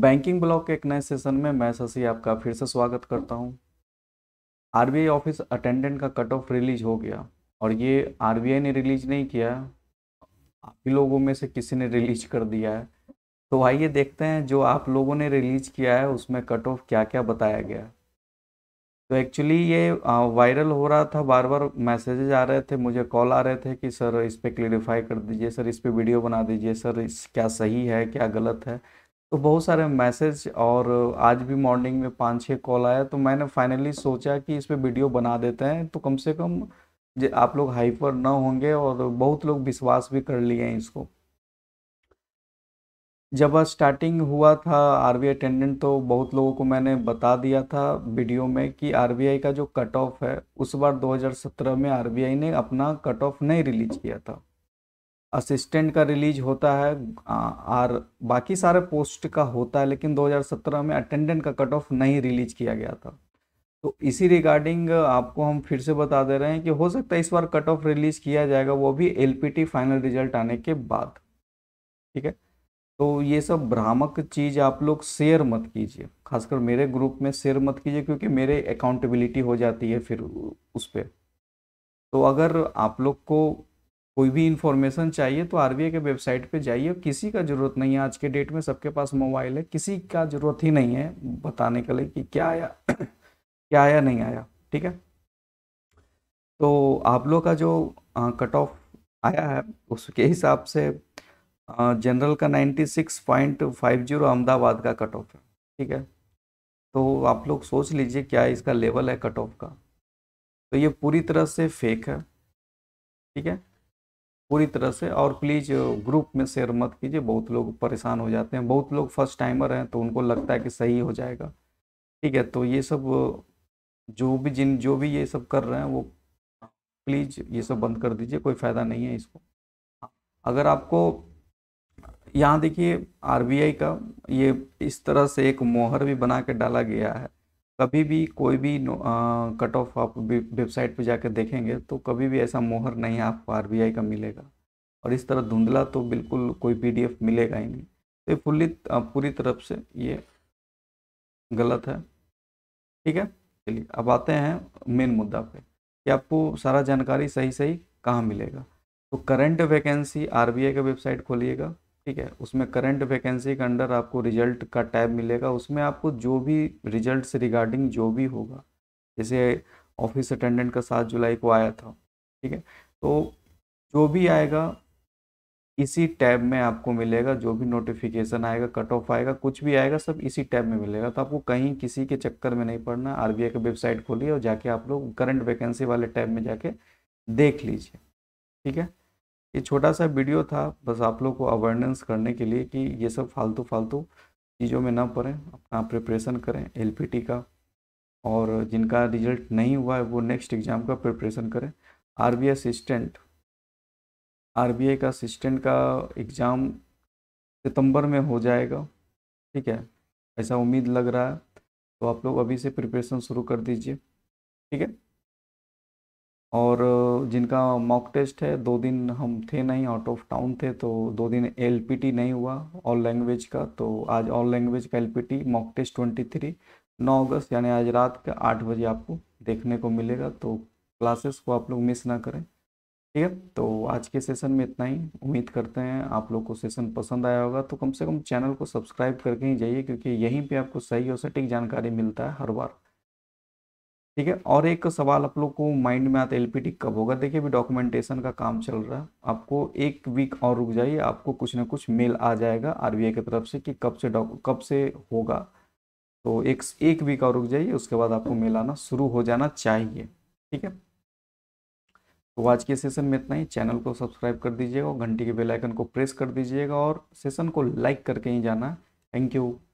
banking block के एक नए सेशन में मैं शशि आपका फिर से स्वागत करता हूं आरबीआई ऑफिस अटेंडेंट का कट ऑफ रिलीज हो गया और ये आरबीआई ने रिलीज नहीं किया आप ही लोगों में से किसी ने रिलीज कर दिया है तो आइए देखते हैं जो आप लोगों ने रिलीज किया है उसमें कट ऑफ क्या क्या बताया गया है तो एक्चुअली ये वायरल हो रहा था बार बार मैसेजेज आ रहे थे मुझे कॉल आ रहे थे कि सर इस पर क्लियरिफाई कर दीजिए सर इस पर वीडियो बना दीजिए सर इस क्या सही है क्या गलत है तो बहुत सारे मैसेज और आज भी मॉर्निंग में पाँच छः कॉल आया तो मैंने फाइनली सोचा कि इस पर वीडियो बना देते हैं तो कम से कम आप लोग हाइपर ना होंगे और बहुत लोग विश्वास भी कर लिए हैं इसको जब स्टार्टिंग हुआ था आरबीआई अटेंडेंट तो बहुत लोगों को मैंने बता दिया था वीडियो में कि आरबीआई का जो कट ऑफ है उस बार 2017 में आरबीआई ने अपना कट ऑफ नहीं रिलीज किया था असिस्टेंट का रिलीज होता है और बाकी सारे पोस्ट का होता है लेकिन 2017 में अटेंडेंट का कट ऑफ नहीं रिलीज किया गया था तो इसी रिगार्डिंग आपको हम फिर से बता दे रहे हैं कि हो सकता है इस बार कट ऑफ रिलीज किया जाएगा वो भी एल फाइनल रिजल्ट आने के बाद ठीक है तो ये सब भ्रामक चीज़ आप लोग शेयर मत कीजिए खासकर मेरे ग्रुप में शेयर मत कीजिए क्योंकि मेरे अकाउंटेबिलिटी हो जाती है फिर उस पर तो अगर आप लोग को कोई भी इन्फॉर्मेशन चाहिए तो आरबीआई के वेबसाइट पे जाइए किसी का ज़रूरत नहीं है आज के डेट में सबके पास मोबाइल है किसी का ज़रूरत ही नहीं है बताने के लिए कि क्या आया क्या आया नहीं आया ठीक है तो आप लोग का जो कट ऑफ आया है उसके हिसाब से जनरल का 96.50 अहमदाबाद का कट ऑफ है ठीक है तो आप लोग सोच लीजिए क्या इसका लेवल है कट ऑफ का तो ये पूरी तरह से फेक है ठीक है पूरी तरह से और प्लीज़ ग्रुप में शेयर मत कीजिए बहुत लोग परेशान हो जाते हैं बहुत लोग फर्स्ट टाइमर हैं तो उनको लगता है कि सही हो जाएगा ठीक है तो ये सब जो भी जिन जो भी ये सब कर रहे हैं वो प्लीज़ ये सब बंद कर दीजिए कोई फ़ायदा नहीं है इसको अगर आपको यहाँ देखिए आरबीआई का ये इस तरह से एक मोहर भी बना के डाला गया है कभी भी कोई भी कट ऑफ आप वेबसाइट पे जाकर देखेंगे तो कभी भी ऐसा मोहर नहीं आपको आर का मिलेगा और इस तरह धुंधला तो बिल्कुल कोई पी मिलेगा ही नहीं तो ये फुल्ली पूरी तरफ से ये गलत है ठीक है चलिए अब आते हैं मेन मुद्दा पे कि आपको सारा जानकारी सही सही कहाँ मिलेगा तो करंट वैकेंसी आरबीआई का वेबसाइट खोलिएगा ठीक है उसमें करंट वैकेंसी के अंडर आपको रिजल्ट का टैब मिलेगा उसमें आपको जो भी रिजल्ट से रिगार्डिंग जो भी होगा जैसे ऑफिस अटेंडेंट का सात जुलाई को आया था ठीक है तो जो भी आएगा इसी टैब में आपको मिलेगा जो भी नोटिफिकेशन आएगा कट ऑफ आएगा कुछ भी आएगा सब इसी टैब में मिलेगा तो आपको कहीं किसी के चक्कर में नहीं पड़ना आई की वेबसाइट खोलिए और जाके आप लोग करंट वैकेंसी वाले टैब में जाके देख लीजिए ठीक है ये छोटा सा वीडियो था बस आप लोग को अवेयरनेस करने के लिए कि ये सब फालतू फालतू चीज़ों में ना पड़ें अपना प्रिपरेशन करें एल का और जिनका रिजल्ट नहीं हुआ है वो नेक्स्ट एग्ज़ाम का प्रिपरेशन करें R B assistant R B का असिस्टेंट का एग्ज़ाम सितंबर में हो जाएगा ठीक है ऐसा उम्मीद लग रहा है तो आप लोग अभी से प्रिपरेशन शुरू कर दीजिए ठीक है और जिनका मॉक टेस्ट है दो दिन हम थे नहीं आउट ऑफ टाउन थे तो दो दिन एल नहीं हुआ ऑल लैंग्वेज का तो आज ऑल लैंग्वेज का L mock test twenty three नौ अगस्त यानी आज रात के आठ बजे आपको देखने को मिलेगा तो क्लासेस को आप लोग मिस ना करें ठीक है तो आज के सेशन में इतना ही उम्मीद करते हैं आप लोग को सेशन पसंद आया होगा तो कम से कम चैनल को सब्सक्राइब करके ही जाइए क्योंकि यहीं पर आपको सही और सटीक जानकारी मिलता है हर बार ठीक है और एक सवाल आप लोग को माइंड में आता है एलपीटी कब होगा देखिए अभी डॉक्यूमेंटेशन का काम चल रहा है आपको एक वीक और रुक जाइए आपको कुछ ना कुछ मेल आ जाएगा आरबीआई की तरफ से कि कब से कब से होगा तो एक एक वीक और रुक जाइए उसके बाद आपको मेल आना शुरू हो जाना चाहिए ठीक है तो आज के सेशन में इतना ही चैनल को सब्सक्राइब कर दीजिएगा और घंटी के बेल आइकन को प्रेस कर दीजिएगा और सेशन को लाइक करके ही जाना थैंक यू